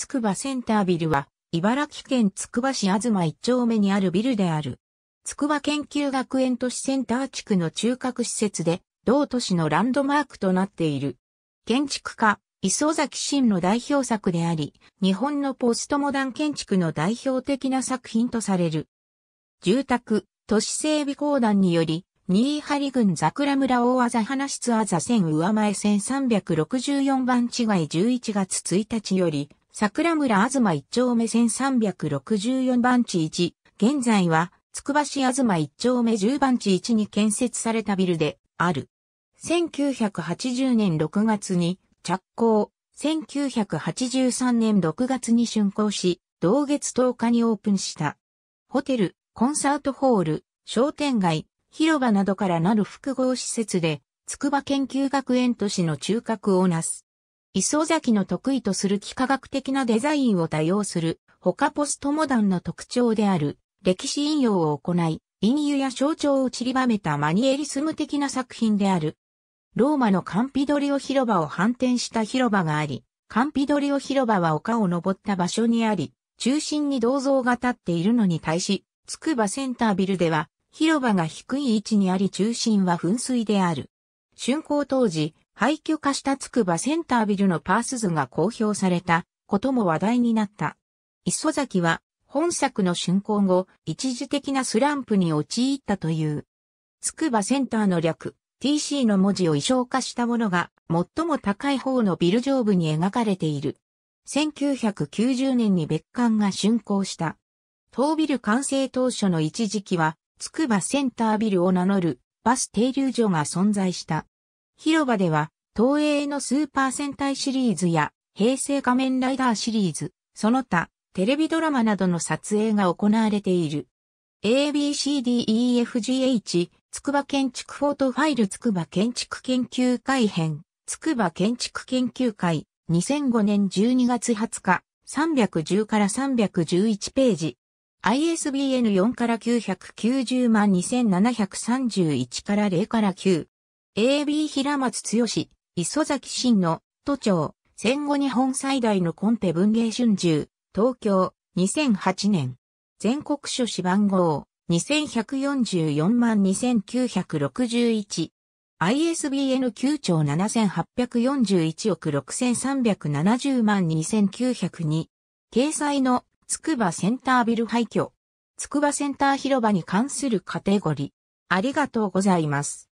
つくばセンタービルは、茨城県つくば市東一丁目にあるビルである。つくば研究学園都市センター地区の中核施設で、同都市のランドマークとなっている。建築家、磯崎真の代表作であり、日本のポストモダン建築の代表的な作品とされる。住宅、都市整備公団により、新井張郡桜村大技花室あざ線上前1364番違い11月1日より、桜村東一丁目1364番地1、現在は、つくば市東一丁目10番地1に建設されたビルで、ある。1980年6月に、着工、1983年6月に竣工し、同月10日にオープンした。ホテル、コンサートホール、商店街、広場などからなる複合施設で、筑波研究学園都市の中核をなす。磯崎の得意とする幾何学的なデザインを多用する、他ポストモダンの特徴である、歴史引用を行い、隠喩や象徴を散りばめたマニエリスム的な作品である。ローマのカンピドリオ広場を反転した広場があり、カンピドリオ広場は丘を登った場所にあり、中心に銅像が立っているのに対し、つくばセンタービルでは、広場が低い位置にあり中心は噴水である。竣工当時、廃墟化した筑波センタービルのパース図が公表されたことも話題になった。磯崎は本作の竣工後、一時的なスランプに陥ったという。筑波センターの略、TC の文字を衣装化したものが最も高い方のビル上部に描かれている。1990年に別館が竣工した。当ビル完成当初の一時期は、筑波センタービルを名乗るバス停留所が存在した。広場では、東映のスーパー戦隊シリーズや、平成仮面ライダーシリーズ、その他、テレビドラマなどの撮影が行われている。ABCDEFGH、つくば建築フォートファイルつくば建築研究会編、つくば建築研究会、2005年12月20日、310から311ページ。ISBN4 から990万2731から0から9。AB 平松剛、磯崎真の、都庁、戦後日本最大のコンペ文芸春秋、東京、2008年。全国書誌番号、21442961。ISBN 9兆7841億6370万2902。掲載の、筑波センタービル廃墟。筑波センター広場に関するカテゴリー。ありがとうございます。